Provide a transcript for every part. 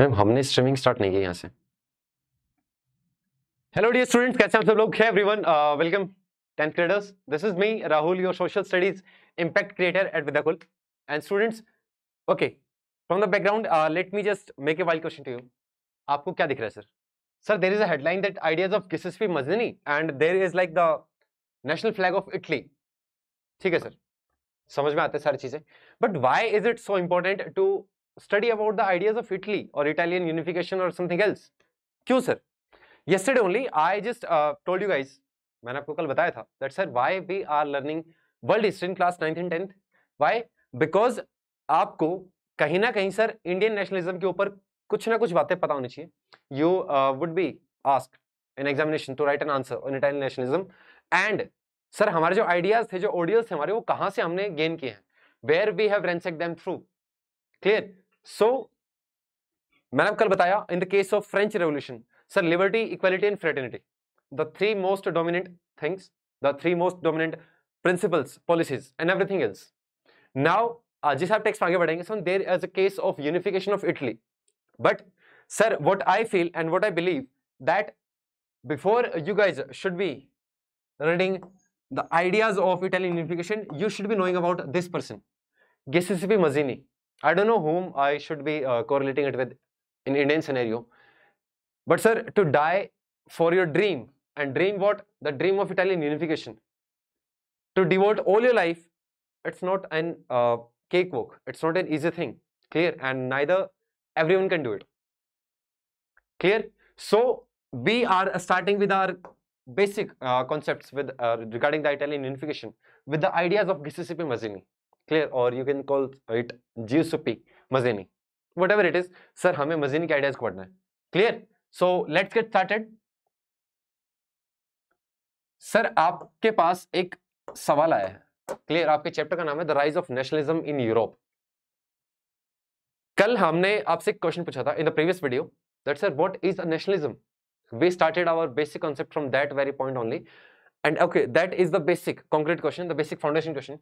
Ma'am हमने streaming start नहीं की यहाँ से हेलो डियर स्टूडेंट्स कैसे आप सब लोग है everyone welcome tenth graders this is me Rahul your social studies impact creator at विदाकुल and students okay from the background let me just make a wild question to you आपको क्या दिख रहा है sir sir there is a line that ideas of of Mazzini and there is like the national flag of Italy ठीक है sir समझ में आते हैं सारी चीजें but why is it so important to study about the ideas of Italy और Italian unification और समथिंग एल्स क्यों sir yesterday only I just told you guys मैंने आपको कल बताया था that sir why we are learning world history in class ninth and tenth why because आपको कहीं ना कहीं सर इंडियन नेशनलिज्म के ऊपर कुछ ना कुछ बातें पता होनी चाहिए you would be ask in examination to write an answer in Italian nationalism and sir हमारे जो आइडियाज थे जो ऑडियोज थे हमारे वो कहाँ से हमने गेन किए हैं where we have ransack them through clear so मैंने कल बताया in the case of French revolution sir liberty equality and fraternity the three most dominant things the three most dominant principles policies and everything else now जिस आप text आगे बढ़ेंगे sir there is a case of unification of Italy But sir, what I feel and what I believe that before you guys should be reading the ideas of Italian unification, you should be knowing about this person, Giuseppe Mazzini. I don't know whom I should be uh, correlating it with in Indian scenario. But sir, to die for your dream and dream what? The dream of Italian unification. To devote all your life, it's not an uh, cakewalk. It's not an easy thing. Clear? And neither every one can do it clear so we are starting with our basic concept with regarding the Italian unification with the ideas of Giuseppe Mazzini clear और you can call it Giuseppe Mazzini whatever it is sir हमें Mazzini के ideas को पढ़ना है clear so let's get started sir आपके पास एक सवाल आया है क्लियर आपके चैप्टर का नाम है the rise of nationalism in Europe कल हमने आपसे एक क्वेश्चन पूछा था in the previous video that sir what is a nationalism we started our basic concept from that very point only and okay that is the basic concrete question the basic foundation question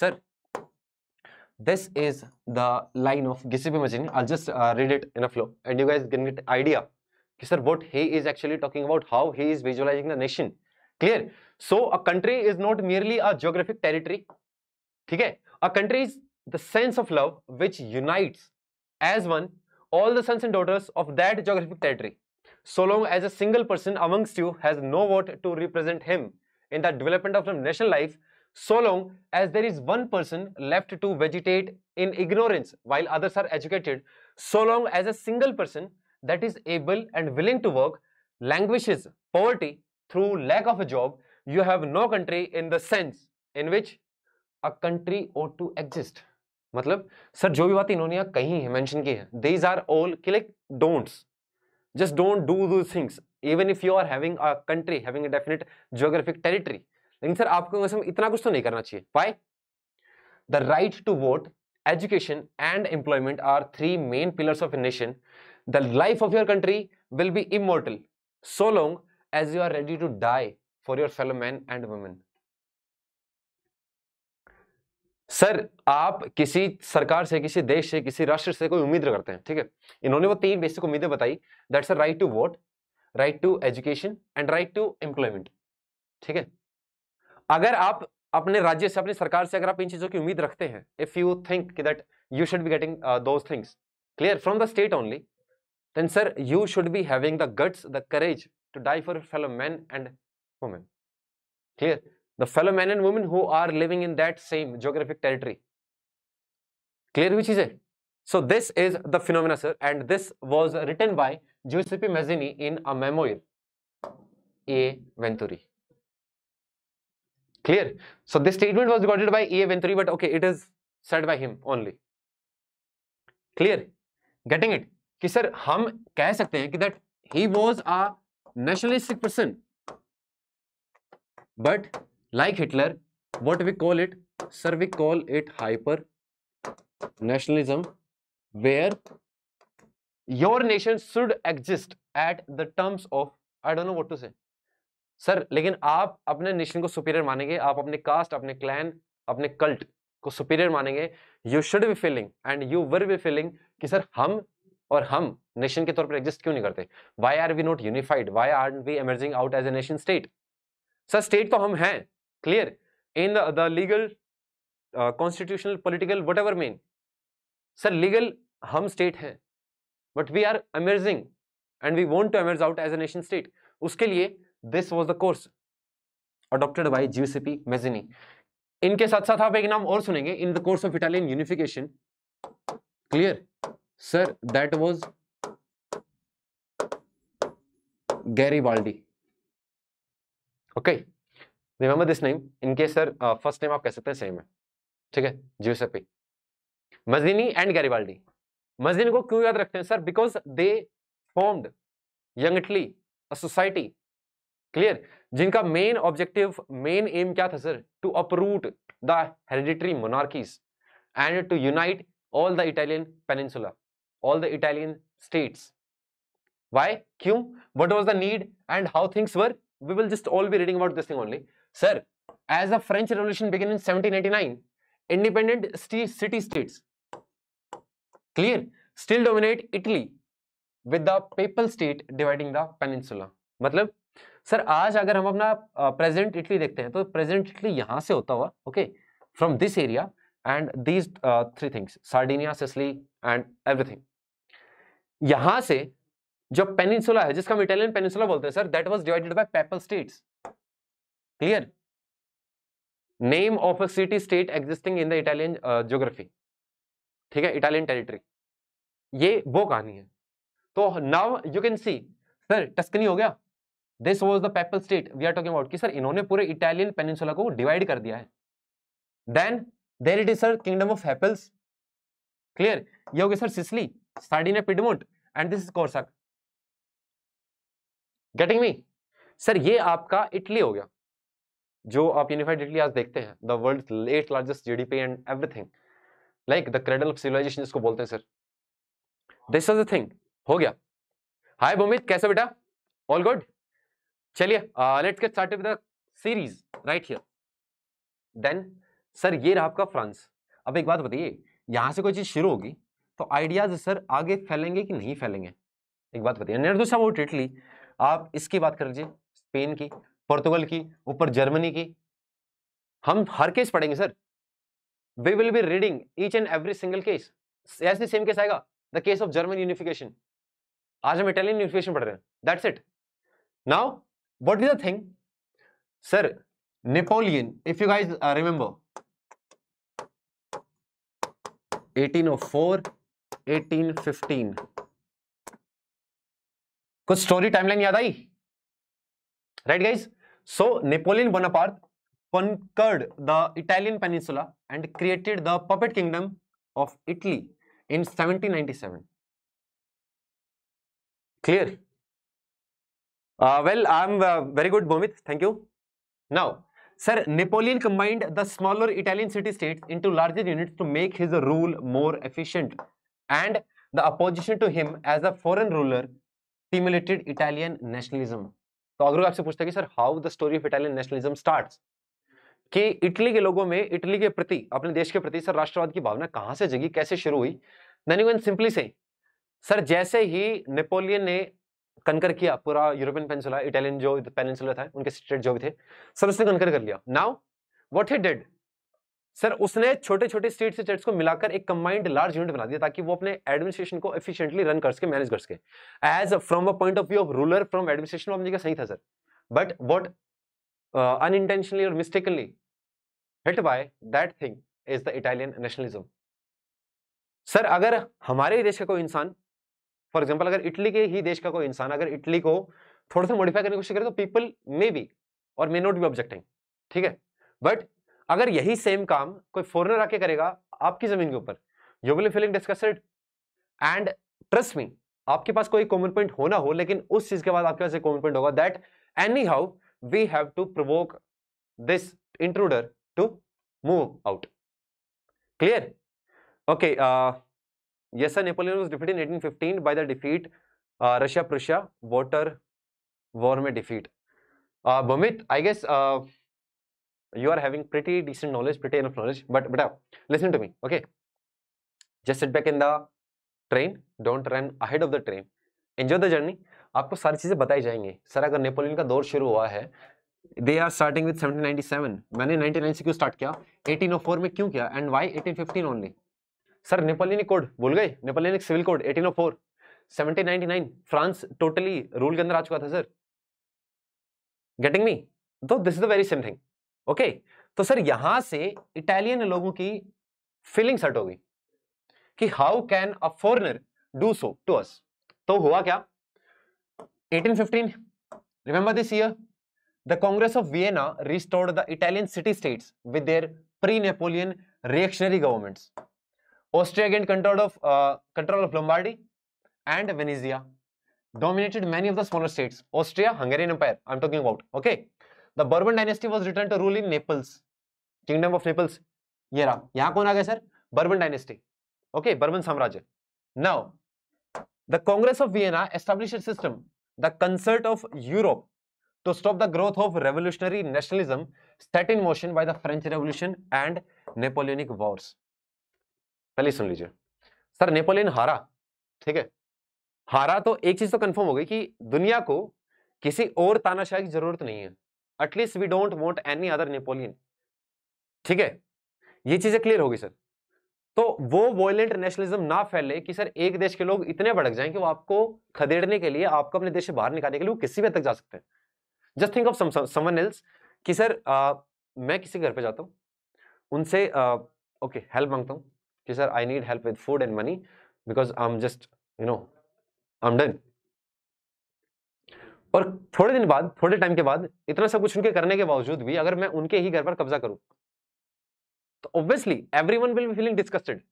sir this is the line of Giuseppe Mazzini I just read it in a flow and you guys can get idea कि sir what he is actually talking about how he is visualising the nation clear so a country is not merely a geographic territory ठीक है a country is the sense of love which unites as one all the sons and daughters of that geographic territory, so long as a single person amongst you has no vote to represent him in the development of the national life, so long as there is one person left to vegetate in ignorance while others are educated, so long as a single person that is able and willing to work languishes poverty through lack of a job, you have no country in the sense in which a country ought to exist. मतलब sir जो भी बात इन्होंने यहाँ कही है mention की है these are all click don'ts just don't do two things even if you are having a country having a definite geographic territory लेकिन सर आपको कसम इतना कुछ तो नहीं करना चाहिए why the right to vote education and employment are three main pillars of a nation the life of your country will be immortal so long as you are ready to die for your fellow men and women sir आप किसी सरकार से किसी देश से किसी राष्ट्र से कोई उम्मीद करते हैं ठीक है इन्होंने वो तीन बेसिक उम्मीदें बताई that's a right to vote right to education and right to employment ठीक है अगर आप अपने राज्य से अपनी सरकार से अगर आप इन चीज़ों की उम्मीद रखते हैं if you think that you should be getting those things clear from the state only then sir you should be having the guts the courage to die for fellow men and women clear the fellow men and women who are living in that same geographic territory. Clear which is it? So this is the phenomena, sir, and this was written by Giuseppe Mazzini in a memoir, A. Venturi. Clear? So this statement was recorded by A. Venturi, but okay, it is said by him only. Clear? Getting it? कि sir, हम can सकते हैं that he was a nationalistic person, but like Hitler what we call it sir we call it hyper nationalism where your nation should exist at the terms of I don't know what to say sir लेकिन आप अपने nation को superior मानेंगे आप अपने cast अपने clan अपने cult को सुपीरियर मानेंगे you should be feeling and you will be feeling कि सर हम और हम नेशन के तौर पर एग्जिस्ट क्यों नहीं करते why are we not unified why are we emerging out as a nation state sir state तो हम हैं Clear? In the, the legal, uh, constitutional, political, whatever mean. Sir, legal, hum state hai But we are emerging and we want to emerge out as a nation state. uske liye this was the course adopted by gcp mezini inke sath sath aap ek naam aur sunenge in the course of italian unification clear sir that was garibaldi okay remember this name इनके sir first name आप कह सकते हैं same है ठीक है ज्यूसेपी मजीनी and गैरिवाल्डी मजीन को क्यों याद रखते हैं sir because they formed young Italy society clear जिनका मेन ऑब्जेक्टिव मेन एम क्या था sir to uproot the hereditary monarchies and to unite all the Italian peninsula all the Italian states why क्यों what was the need and how things were we will just all be reading about this thing only sir as the French revolution begin in 1789, independent city states, clear still dominate Italy with the papal state dividing the peninsula. मतलब sir आज अगर हम अपना present Italy देखते हैं तो present Italy यहां से होता हुआ okay from this area and these three things Sardinia Sicily and everything यहां से जो पेनिनसुला है जिसका हम इटालियन पेनिनसुला बोलते हैं sir that was divided by papal states clear name of a city state existing in the Italian geography ठीक है इटालियन टेरिटरी ये वो कहानी है तो now you can see sir Tuscany हो गया this was the papal state we are talking about कि सर इन्होंने पूरे इटालियन पेनिनसुला को डिवाइड कर दिया है then there it is sir kingdom of Naples clear ये हो गया सर सिसली ने Piedmont and this is Corsica getting me sir ये आपका इटली हो गया जो आप यूनिफाइड इटली आज देखते हैं the world at largest GDP and everything like the cradle of civilisation जिसको बोलते हैं sir this is the thing हो गया हाय भूमित कैसे बेटा ऑल गुड चलिए let's get started with the series right here then sir ये रहा आपका फ्रांस अब एक बात बताइए यहां से कोई चीज़ शुरू होगी तो आइडियाज सर आगे फैलेंगे कि नहीं फैलेंगे एक बात बताइए निर्दोष अबाउट इटली आप इसकी बात कर लीजिए स्पेन की पोर्तुगल की ऊपर जर्मनी की हम हर केस पढ़ेंगे sir we will be reading each and every single case ऐसे सेम केस आएगा the case of German unification आज हम इटालियन यूनिफिकेशन पढ़ रहे हैं that's it now what is the thing sir Napoleon if you guys remember 1804 1815 कुछ story timeline याद आई Right, guys? So, Napoleon Bonaparte conquered the Italian peninsula and created the puppet kingdom of Italy in 1797. Clear? Uh, well, I'm uh, very good, Bhumit. Thank you. Now, Sir, Napoleon combined the smaller Italian city-states into larger units to make his rule more efficient. And the opposition to him as a foreign ruler stimulated Italian nationalism. तो अगर आपसे पूछता है कि sir how the story of Italian nationalism start कि Italy के लोगों में इटली के प्रति अपने देश के प्रति सर राष्ट्रवाद की भावना कहां से जगी कैसे शुरू हुई सिंपली से सर जैसे ही नेपोलियन ने कनकर किया पूरा यूरोपियन पेंसुला इटालियन जो पेनसुला था उनके स्टेट जो भी थे सर उसने कनकर कर लिया now what he did sir उसने छोटे छोटे स्टेट स्टेट्स को मिलाकर एक कंबाइंड लार्ज यूनिट बना दिया ताकि वो अपने एडमिनिस्ट्रेशन को एफिशिएंटली रन कर सके मैनेज कर सके as from a point of view of ruler from administration of जगह सही था सर बट वॉट अनइंटेंशनली और mistakenly hit by that thing is the Italian nationalism sir अगर हमारे ही देश का कोई इंसान फॉर एग्जाम्पल अगर इटली के ही देश का कोई इंसान अगर इटली को थोड़ा सा मॉडिफाई करने की कोशिश करे तो पीपल मे बी और मे नॉट बी ऑब्जेक्टिंग ठीक है बट अगर यही सेम काम कोई फॉरनर आके करेगा आपकी जमीन के ऊपर you will feeling disgusted and trust me आपके पास कोई कॉमन पॉइंट होना हो लेकिन उस चीज के बाद आपके पास एक कॉमन पॉइंट होगा that anyhow we have to provoke this intruder to move out clear okay yes Napoleon napoleon defeat in in 1815 by the defeat Russia Prussia water war में defeat defeat I guess uh, you are having pretty decent knowledge, pretty enough knowledge. But but uh, listen to me, okay? Just sit back in the train. Don't run ahead of the train. Enjoy the journey. आपको सारी चीज़ें बताई जाएंगी sir अगर Napoleon का दौर शुरू हुआ है दे आर स्टार्टिंग विद 1797 मैंने 99 से क्यों स्टार्ट किया 1804 में क्यों किया and why 1815 only sir Napoleonic code भूल गए Napoleonic civil code 1804 1799 France totally rule के अंदर आ चुका था सर गेटिंग मी तो this is the very same thing okay तो सर यहां से इटालियन लोगों की फीलिंग सेट हो गई कि how can a foreigner do so to us तो हुआ क्या 1815 remember this year the congress of Vienna restored the Italian city states with their pre Napoleon reactionary governments Austria again control of control of Lombardy and Venetia dominated many of the smaller states Austria Hungarian empire I am talking about okay the Bourbon dynasty was return to rule in Naples kingdom of Naples ये रहा यहाँ कौन आ गया sir Bourbon dynasty okay Bourbon साम्राज्य now the congress of Vienna establish system the concert of Europe to stop the growth of revolutionary nationalism set in motion by the French Revolution and Napoleonic Wars. पहले सुन लीजिए sir Napoleon हारा ठीक है हारा तो एक चीज तो कंफर्म हो गई कि दुनिया को किसी और तानाशाह की जरूरत नहीं है at least we don't want any other Napoleon ठीक है ये चीजें क्लियर होगी सर तो वो वॉयलेंट नेशनलिज्म ना फैले कि सर एक देश के लोग इतने भड़क जाएं कि वो आपको खदेड़ने के लिए आपको अपने देश से बाहर निकालने के लिए वो किसी भी तक जा सकते हैं just think of someone else कि सर आ, मैं किसी घर पे जाता हूँ उनसे ओके हेल्प मांगता हूँ कि sir I need help with food and money because I am just you know I am done और थोड़े दिन बाद थोड़े टाइम के बाद इतना सब कुछ उनके करने के बावजूद भी अगर मैं उनके ही घर पर कब्जा करूं तो obviously every one will be feeling disgusted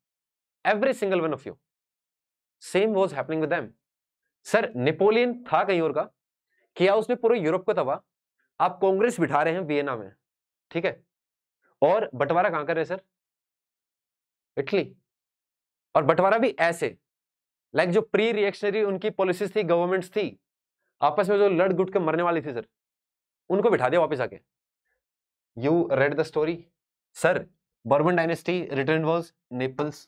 every single one of you same was happening with sir Napoleon था कहीं और का किया उसने पूरे यूरोप को तबाह आप कांग्रेस बिठा रहे हैं वियना में ठीक है और बंटवारा कहां कर रहे हैं सर इटली और बंटवारा भी ऐसे लाइक जो प्री रिएक्शनरी उनकी पॉलिसीज थी गवर्नमेंट्स थी आपस में जो लड़ गुट के मरने वाले थे सर उनको बिठा दिया वापस आके you read the story sir Bourbon dynasty return was Naples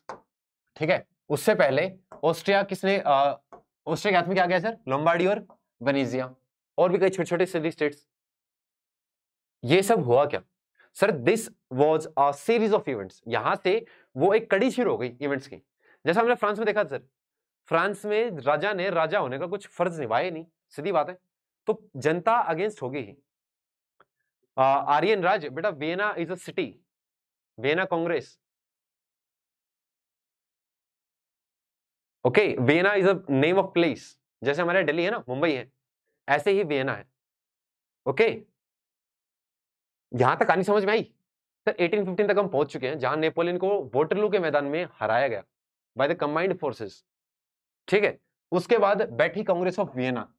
ठीक है उससे पहले ऑस्ट्रिया किसने ऑस्ट्रिया के हाथ में क्या गया सर लोम्बाडी और वेनेजिया और भी कई छोटे छोटे सिटी स्टेट्स ये सब हुआ क्या sir this was a series of events यहां से वो एक कड़ी शुरू हो गई इवेंट्स की जैसा हमने फ्रांस में देखा सर फ्रांस में राजा ने राजा होने का कुछ फर्ज निभाया नहीं सीधी बात है तो जनता अगेंस्ट होगी ही आर्यन राज बेटा Vienna is a city Vienna congress okay Vienna is a name of place जैसे हमारे दिल्ली है ना मुंबई है ऐसे ही वेना है ओके okay? यहां तक कहानी समझ में आई सर तो 1815 तक हम पहुंच चुके हैं जहां नेपोलियन को वोटरलू के मैदान में हराया गया बाय द कंबाइंड फोर्सेस ठीक है उसके बाद बैठी कांग्रेस ऑफ वियना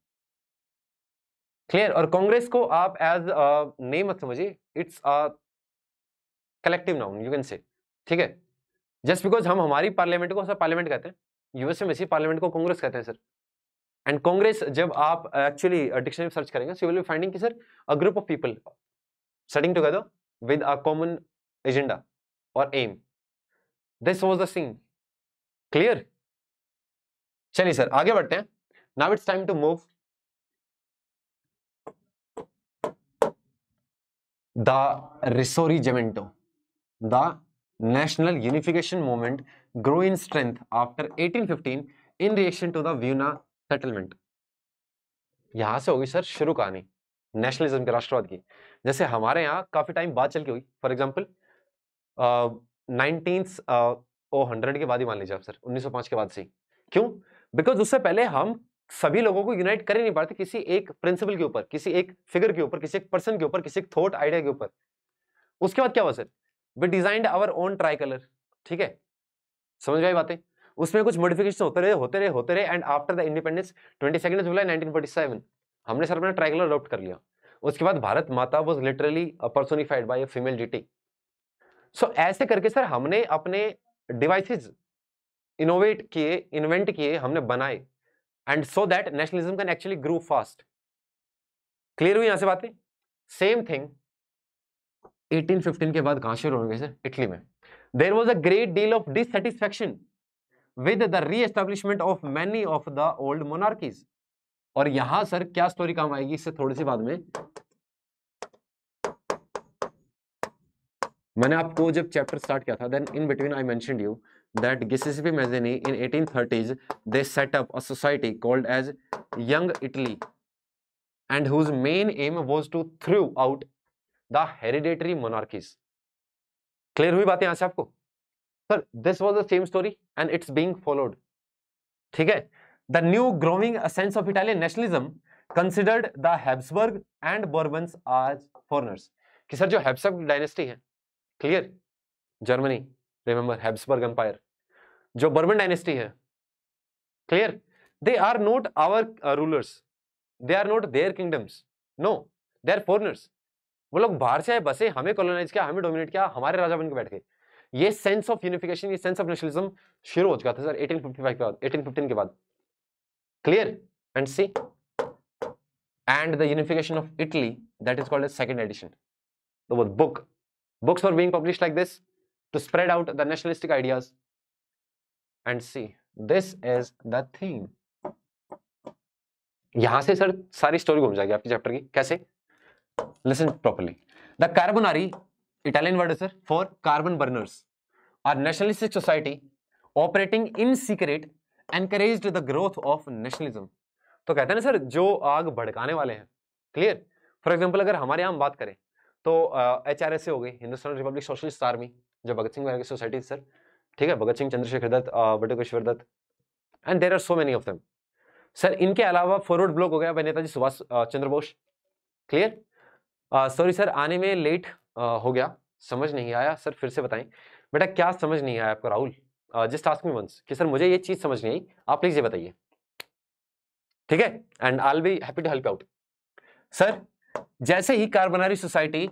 क्लियर और कांग्रेस को आप एज नेम मत समझिए it's a collective noun you can say ठीक है जस्ट बिकॉज हम हमारी पार्लियामेंट को सर पार्लियामेंट कहते हैं यूएसए में सी पार्लियामेंट को कांग्रेस कहते हैं सर एंड कांग्रेस जब आप एक्चुअली डिक्शनरी सर्च करेंगे सो विल बी फाइंडिंग कि sir a group of people setting together with a common agenda और um this was the scene clear चलिए सर आगे बढ़ते हैं now it's time to move the Risorgimento the national unification movement grow in strength after 1815 in reaction to the Vienna settlement यहां से होगी sir शुरू कहानी नेशनलिज्म के राष्ट्रवाद की जैसे हमारे यहाँ काफी टाइम बाद चल के हुई for example nineteen o hundred के बाद ही मान लीजिए आप सर 1905 के बाद से क्यों बिकॉज उससे पहले हम सभी लोगों को यूनाइट कर ही नहीं पाते किसी एक प्रिंसिपल के ऊपर किसी एक फिगर के ऊपर किसी एक पर्सन के ऊपर किसी एक थॉट आइडिया के ऊपर उसके बाद क्या हुआ sir we designed our own tricolour ठीक है समझ गई बातें उसमें कुछ मॉडिफिकेशन होते रहे होते रहे होते रहे and after the independence twenty second July nineteen हमने सर अपना ट्राई कलर अडोप्ट कर लिया उसके बाद Bharat Mata was literally personified by a female deity so ऐसे करके सर हमने अपने डिवाइसिस इनोवेट किए इन्वेंट किए हमने बनाए and so that nationalism can actually grow fast clear हुई यहां से बातें सेम थिंग 1815 के बाद कहां शुरू गए सर इटली में there was a great deal of dissatisfaction with the re establishment of many of the old monarchies और यहां सर क्या स्टोरी काम आएगी इससे थोड़ी सी बाद में मैंने आपको जब चैप्टर स्टार्ट किया था then in between I mention you that Giuseppe Mazzini in 1830s they set up a society called as Young Italy and whose main aim was to throw out the hereditary monarchies. Clear हुई बातें यहां से आपको sir this was the same story and it's being followed ठीक है the new growing sense of Italian nationalism considered the Habsburg and Bourbons as foreigners कि sir जो Habsburg dynasty है clear Germany remember Habsburg empire जो बर्मन dynasty है clear they are not our rulers they are not their kingdoms no they are foreigners वो लोग बाहर से आए बसे हमें कॉलोनाइज किया हमें डोमिनेट किया हमारे राजा बन के बैठ गए ये सेंस ऑफ यूनिफिकेशन ये सेंस ऑफ नेशनलिज्म शुरू हो चुका था सर 1855 के बाद 1815 के बाद clear and see and the unification of Italy that is called second edition the book books for being publish like this to spread out the nationalistic ideas and see this is the theme यहां से sir सारी story घूम जाएगी आपके chapter की कैसे listen properly the Carbonari Italian word sir for carbon burners are nationalistic society operating in secret encourage the growth of nationalism तो कहते हैं ना सर जो आग भड़काने वाले हैं क्लियर फॉर एग्जाम्पल अगर हमारे यहाँ हम बात करें तो एच आर एस हो गई हिंदुस्तान रिपब्लिक सोशलिस्ट आर्मी जो भगत सिंह की सोसाइटी सर ठीक है Bhagat Singh Chandrashekhar Dutt Batukeshwar Dutt and there are so many of them sir इनके अलावा फॉरवर्ड ब्लॉक हो गया Netaji Subhash Chandra Bose clear sorry sir आने में लेट आ, हो गया समझ नहीं आया सर फिर से बताएं बेटा क्या समझ नहीं आया आपको Rahul just ask me once कि सर मुझे ये चीज़ समझ नहीं आई आप प्लीज़ ये बताइए ठीक है and I be happy to help out sir जैसे ही Carbonari society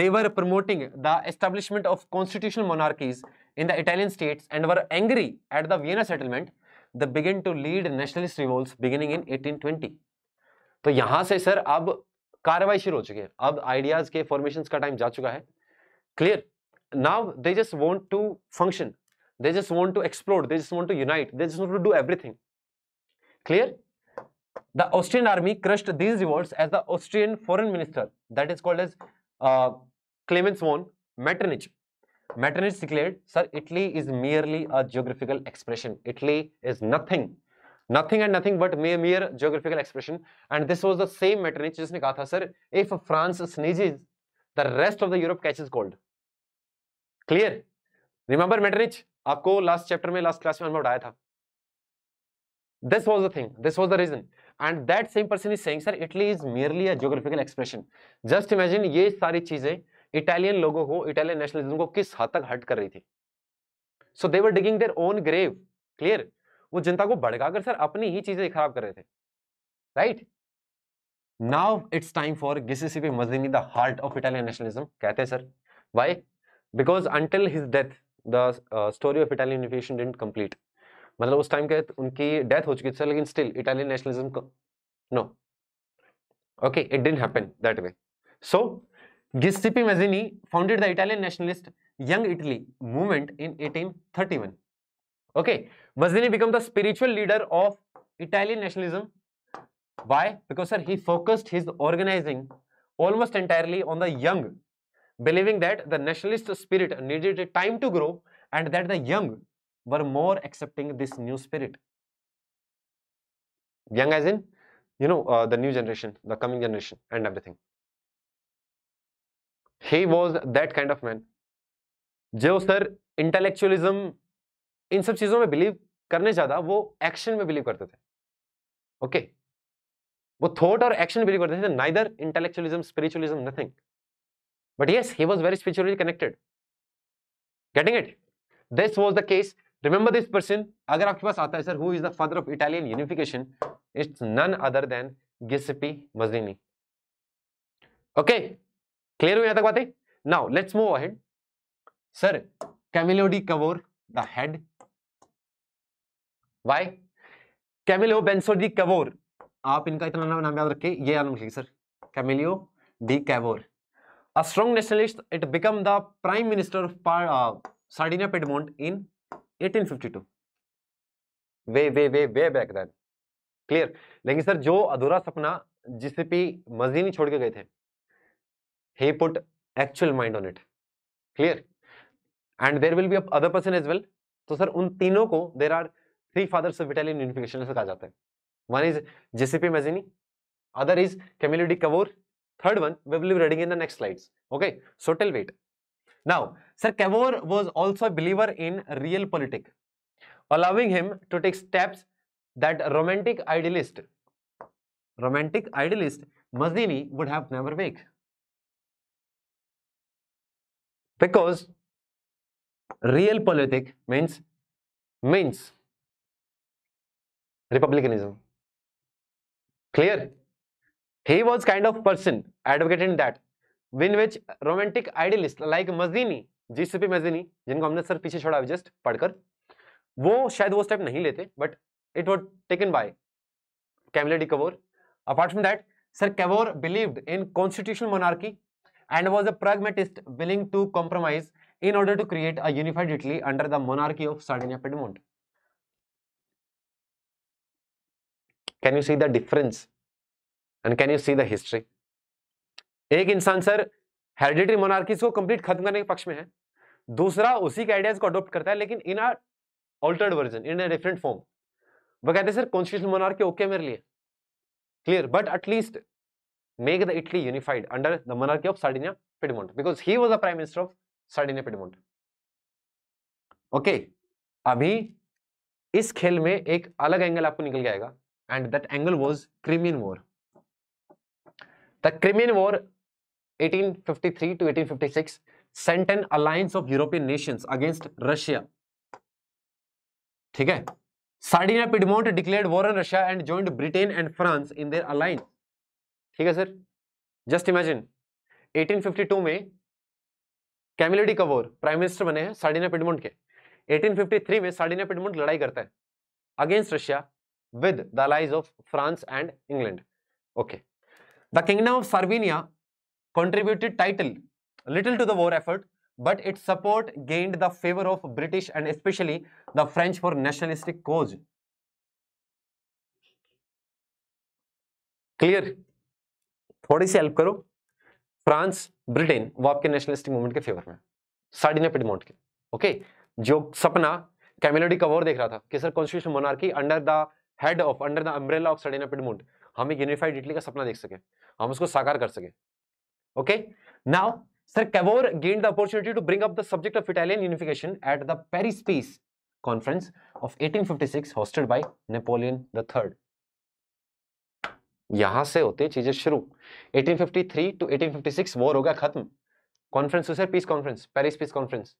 they were promoting the establishment of constitutional monarchies in the Italian states and were angry at the Vienna settlement, they began to lead nationalist revolts beginning in 1820. तो यहां से sir अब कार्रवाई शुरू हो चुकी है अब आइडियाज के फॉर्मेशन का टाइम जा चुका है clear now they just want to function they just want to explore they just want to unite they just to do everything clear the Austrian army crushed these revolt as the Austrian foreign minister that is called as Clement von Metternich Metternich declared, sir, Italy is merely a geographical expression. Italy is nothing. Nothing and nothing but mere, mere geographical expression. And this was the same Metternich who कहा था, sir, if France sneezes, the rest of the Europe catches cold. Clear? Remember Metternich? आपको last chapter में last class में हमने बताया This was the thing. This was the reason. And that same person is saying, sir, Italy is merely a geographical expression. Just imagine these things." Italian लोगों को Italian nationalism को किस हद तक हट कर रही थी so they were digging their own grave clear वो जनता को भड़का कर सर अपनी ही चीजें खराब कर रहे थे right now it's time for Giuseppe Mazzini the heart of Italian nationalism कहते हैं sir why because until his death the story of Italian unification didn't complete मतलब उस टाइम के उनकी डेथ हो चुकी थी लेकिन still Italian nationalism no okay it didn't happen that way so Giuseppe Mazzini founded the Italian nationalist Young Italy movement in 1831. Okay, Mazzini became the spiritual leader of Italian nationalism. Why? Because sir, he focused his organizing almost entirely on the young, believing that the nationalist spirit needed time to grow and that the young were more accepting this new spirit. Young as in, you know, uh, the new generation, the coming generation and everything. He was that kind of man जो sir hmm. Intellectualism इन सब चीज़ों में believe करने ज़्यादा वो action में believe करते थे ओके okay. वो थॉट और एक्शन बिलीव करते थे neither intellectualism spiritualism nothing but yes he was very spiritually connected getting it this was the case remember this person अगर आपके पास आता है sir who is the father of Italian unification it's none other than Giuseppe Mazzini okay okay. Clear हुई तक बातें now let's move ahead sir Camillo di Cavour the head why Camillo बेंसोडी कवोर आप इनका इतना नाम याद रखें ये याद रखिए sir Camillo di Cavour a strong nationalist it become the prime minister of uh, Piedmont in 1852 way way way way back then clear लेकिन सर जो अधूरा सपना जिसे पे नहीं छोड़ के गए थे he put actual mind on it clear and there will be a other person as well so sir un tino ko there are three fathers of Italian unification से kaha jata hai one is Giuseppe Mazzini other is Camillo di cavour third one we will be reading in the next slides okay so till wait now sir cavour was also a believer in real politic allowing him to take steps that romantic idealist romantic idealist mazdini would have never make because real politic means means republicanism clear he was kind of person advocating that in which romantic idealist like mazzini gcp mazzini jinko humne sir piche पीछे just just wo shayad wo step nahi lete but it was taken by by de cavour apart from that sir cavour believed in constitutional monarchy and was a pragmatist willing to compromise in order to create a unified Italy under the monarchy of Sardinia Piedmont. Can you see the difference? And can you see the history? एक इंसान sir hereditary monarchies को complete खत्म करने के पक्ष में है दूसरा उसी के आइडियाज को अडोप्ट करता है लेकिन in a altered version in a different form वो कहते हैं सर कॉन्स्टिट्यूशन मोनार्की ओके मेरे लिए clear but at least make the Italy unified under the monarchy of Sardinia Piedmont because he was the prime minister of Sardinia Piedmont. Okay okay, अभी इस खेल में एक अलग एंगल आपको निकल के आएगा and that angle was Crimean war the Crimean war 1853 to 1856 sent an alliance of European nations against Russia. ठीक है Sardinia Piedmont declared war on Russia and joined Britain and France in their alliance ठीक है sir just imagine 1852 में कैमिलेडी कवोर prime minister बने हैं साडीना पिडमुंड के 1853 में साडीना पिडमुंड लड़ाई करता है against Russia with the allies of France and England okay the kingdom of Sardinia contributed title little to the war effort but it support gained the favour of British and especially the French for nationalistic cause clear थोड़ी सी help करो France Britain वो आपके nationalistic movement के favour में साड़ी ने पिडमोट के okay जो सपना कैमिलोडी कवोर देख रहा था कि sir constitution monarchy under the head of under the umbrella of Sardinia Piedmont हम एक यूनिफाइड इटली का सपना देख सके हम उसको साकार कर सके okay now sir Cavour gain the opportunity to bring up the subject of Italian unification at the Paris peace conference of 1856 hosted by Napoleon the third यहां से होती है चीजें शुरू 1853 टू 1856 वॉर हो गया खत्म conference peace conference Paris peace conference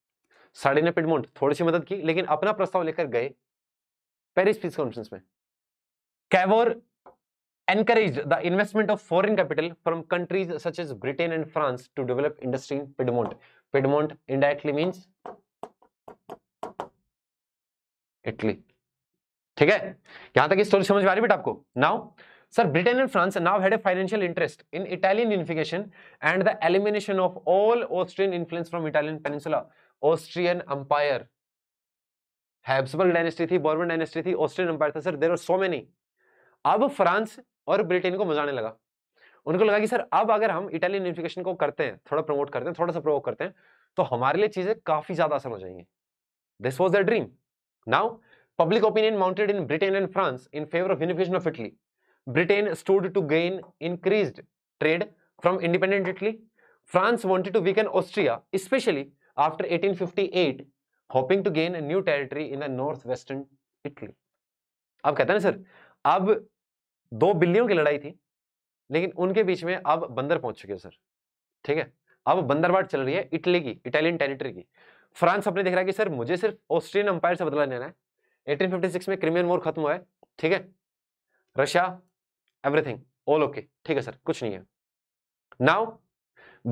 साड़ी ने पिडमोट थोड़ी सी मदद की लेकिन अपना प्रस्ताव लेकर गए पेरिस पीस कॉन्फ्रेंस में Cavour encourage the investment of foreign capital from countries such as Britain and France to develop industry in Piedmont Piedmont indirectly mean Italy ठीक है यहां तक स्टोरी समझ में आ रही बेटा आपको now sir Britain and France now had a financial interest in Italian unification and the elimination of all Austrian influence from Italian peninsula. Austrian empire Habsburg dynasty थी बॉर्बन डायनेस्टी थी ऑस्ट्रियन अंपायर था sir there are so many अब France और Britain को मजाने लगा उनको लगा कि सर अब अगर हम इटालियन यूनिफिकेशन को करते हैं थोड़ा प्रमोट करते हैं थोड़ा सा प्रोवोक करते हैं तो हमारे लिए चीजें काफी ज्यादा आसान हो जाएंगी this was the dream now public opinion mounted in Britain and France in favour of unification of Italy Britain stood to gain increase trade from independent Italy France wanted to weaken Austria especially after eighteen fifty eight hoping to gain new territory in the north western Italy अब कहते हैं sir अब दो बिल्लियों की लड़ाई थी लेकिन उनके बीच में अब बंदर पहुंच चुके हैं सर ठीक है अब बंदरवाड़ चल रही है इटली की इटालियन टेरिटरी की फ्रांस अपने देख रहा है कि सर मुझे सिर्फ ऑस्ट्रियन अंपायर से बदला लेना है 1856 में क्रिमियन वॉर खत्म हुआ है ठीक है रशिया एवरीथिंग ऑल ओके ठीक है सर कुछ नहीं है नाउ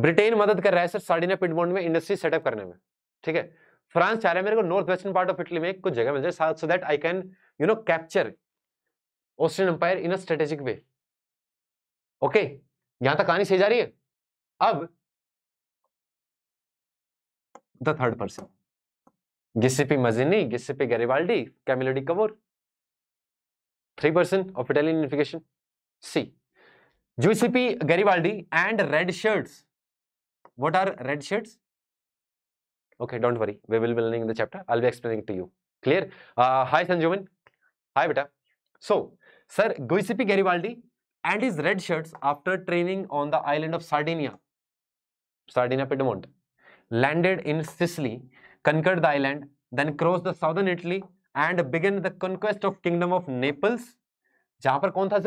ब्रिटेन मदद कर रहा है सर सार्डिना पिटबोन में इंडस्ट्री सेटअप करने में ठीक है फ्रांस चाह रहे मेरे को north western part of Italy में कुछ जगह मिल जाए so that I can you know capture Austrian empire in a strategic way okay यहां तक कहानी सही जा रही है अब the third person Giuseppe Mazzini Giuseppe Garibaldi Camillo di Cavour three person of Italian unification See, Giuseppe Garibaldi and red shirts. What are red shirts? Okay, don't worry. We will be learning in the chapter. I'll be explaining to you. Clear? Uh, hi, Sanjuman. Hi, beta. So, Sir Giuseppe Garibaldi and his red shirts after training on the island of Sardinia, Sardinia Piedmont, landed in Sicily, conquered the island, then crossed the southern Italy and began the conquest of kingdom of Naples. जहां पर कौन था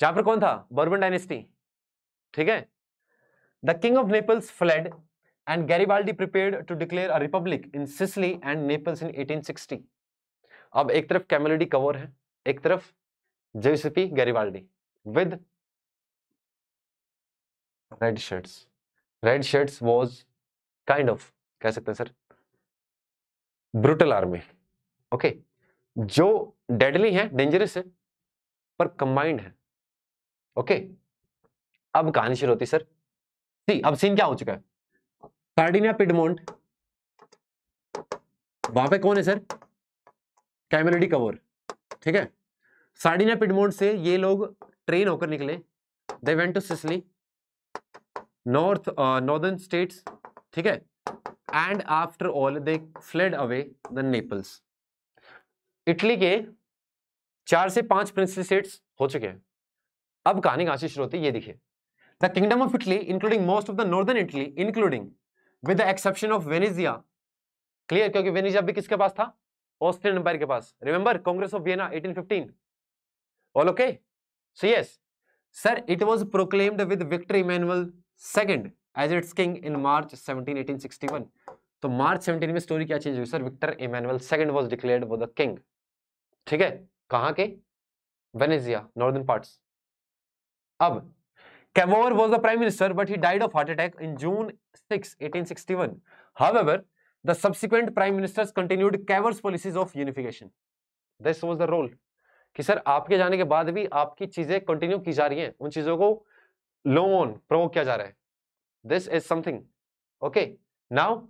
जहां पर कौन था bourbon dynasty ठीक है the king of Naples fled and Garibaldi prepare to declare a republic in Sicily and Naples in 1860 अब एक तरफ कैमलिडी कवर है एक तरफ Giuseppe Garibaldi with red shirts red shirts was kind of कह सकते हैं सर ब्रूटल आर्मी ओके जो डेडली है डेंजरस है पर कंबाइंड है ओके अब कहानी शुरू होती सर सी अब सीन क्या हो चुका है कार्डिना पिडमोंट वहां पे कौन है सर कैमरेडी कवर ठीक है सार्डिना पिडमोंट से ये लोग ट्रेन होकर निकले they went to Sicily north northern states ठीक है and after all they fled away the Naples Italy के चार से पांच प्रिंसली स्टेट्स हो चुके हैं अब कहानी कहां से शुरू होती है ये देखिए the kingdom of Italy including most of the northern Italy including with the exception of Venezia clear क्योंकि वेनेजिया भी किसके पास था ऑस्ट्रियन एम्पायर के पास remember congress of Vienna 1815 all okay so yes sir it was proclaimed with Victor Emmanuel second as its king in March 17 1861 तो मार्च 17 में story क्या चेंज हुई sir Victor Emmanuel second was declared वो the king ठीक है कहां के Venezia northern parts अब Cavour was the prime minister but he died of heart attack in June six eighteen sixty one however the subsequent prime ministers continued Cavour's policies of unification this was the role कि sir आपके जाने के बाद भी आपकी चीजें continue की जा रही हैं उन चीजों को लोन प्रमोक किया जा रहा है this is something okay now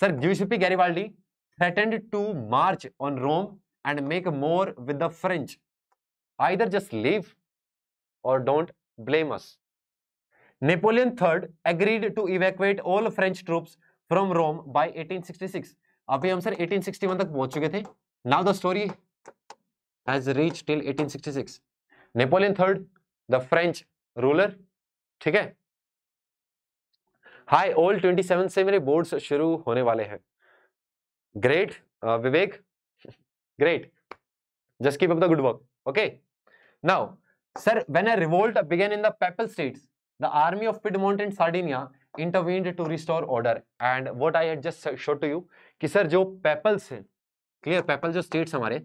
sir Giuseppe Garibaldi threatened to march on Rome and make war with the French either just leave or don't blame Napoleon third agreed to evict all French French from Rome Rome by 1866. अभी हम sir 1861 तक पहुंच चुके थे now the story has reach till 1866. Napoleon third the French ruler ठीक है hi all 27 से मेरे बोर्ड्स शुरू होने वाले हैं great Vivek great just keep up the good work okay now Sir, when a revolt began in the Papal states, the army of Piedmont and Sardinia intervened to restore order. And what I had just showed to you, कि sir जो papals हैं, clear papal जो states हमारे,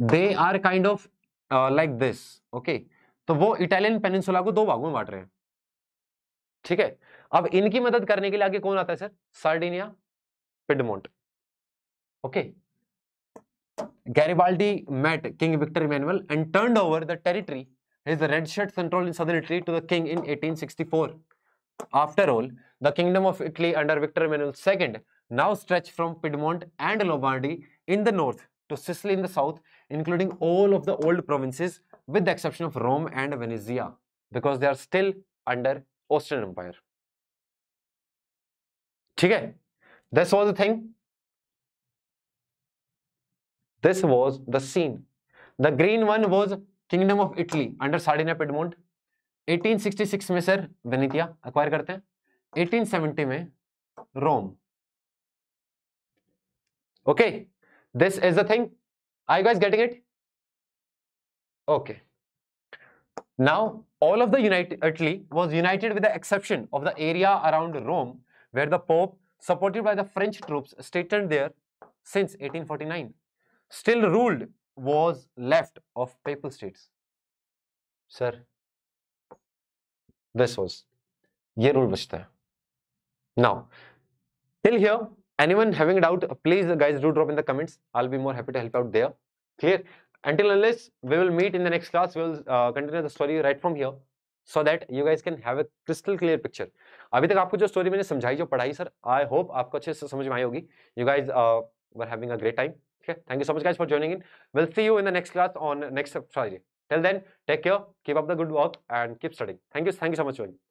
they are kind of like this, okay? तो वो Italian peninsula को दो भागों में बांट रहे हैं, ठीक है? अब इनकी मदद करने के लिए आगे कौन आता है sir? Sardinia, Piedmont, okay? okay? Garibaldi met King Victor Emmanuel and turned over the territory, his red shirt central in southern Italy to the king in 1864. After all, the kingdom of Italy under Victor Emmanuel II now stretched from Piedmont and Lombardy in the north to Sicily in the south, including all of the old provinces with the exception of Rome and Venezia, because they are still under Austrian Empire. Okay, this was the thing. This was the scene. The green one was kingdom of Italy under sardinia Piedmont. 1866 में Venetia, वेनेटिया करते हैं 1870 में Okay, this is the thing. Are you guys getting it? Okay. now all of the united italy was united with the exception of the area around rome where the pope supported by the french troops stationed there since 1849 still ruled was left of papal states sir this was ye rule bachta hai now till here anyone having a doubt please guys do drop in the comments i'll be more happy to help out there clear until unless we will meet in the next class we will uh, continue the story right from here so that you guys can have a crystal clear picture abhi tak aapko jo story maine samjhai jo padhai sir i hope aapko acche se samajh mein aayi hogi you guys uh, were having a great time Okay. Thank you so much, guys, for joining in. We'll see you in the next class on next Friday. Till then, take care, keep up the good work, and keep studying. Thank you. Thank you so much, joining.